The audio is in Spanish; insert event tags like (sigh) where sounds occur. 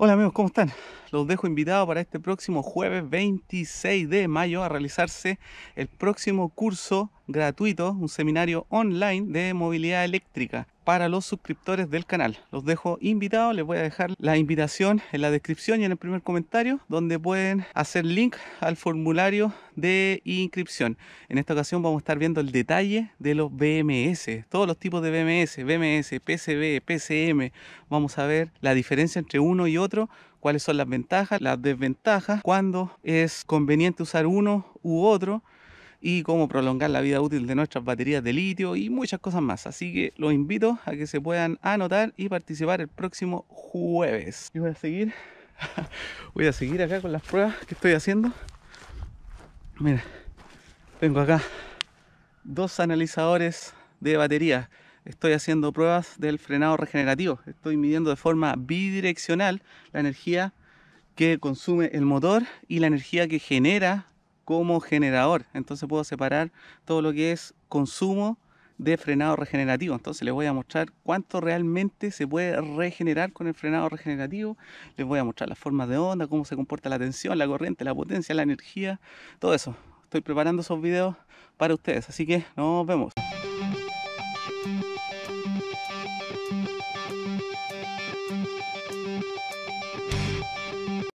Hola amigos, ¿cómo están? Los dejo invitados para este próximo jueves 26 de mayo a realizarse el próximo curso gratuito, un seminario online de movilidad eléctrica para los suscriptores del canal. Los dejo invitados, les voy a dejar la invitación en la descripción y en el primer comentario donde pueden hacer link al formulario de inscripción. En esta ocasión vamos a estar viendo el detalle de los BMS, todos los tipos de BMS, BMS, PCB, PCM. Vamos a ver la diferencia entre uno y otro, cuáles son las ventajas, las desventajas, cuándo es conveniente usar uno u otro y cómo prolongar la vida útil de nuestras baterías de litio y muchas cosas más. Así que los invito a que se puedan anotar y participar el próximo jueves. Y voy a seguir, (laughs) voy a seguir acá con las pruebas que estoy haciendo. Mira, tengo acá dos analizadores de baterías estoy haciendo pruebas del frenado regenerativo. Estoy midiendo de forma bidireccional la energía que consume el motor y la energía que genera como generador. Entonces puedo separar todo lo que es consumo de frenado regenerativo. Entonces les voy a mostrar cuánto realmente se puede regenerar con el frenado regenerativo. Les voy a mostrar las formas de onda, cómo se comporta la tensión, la corriente, la potencia, la energía, todo eso. Estoy preparando esos videos para ustedes, así que nos vemos.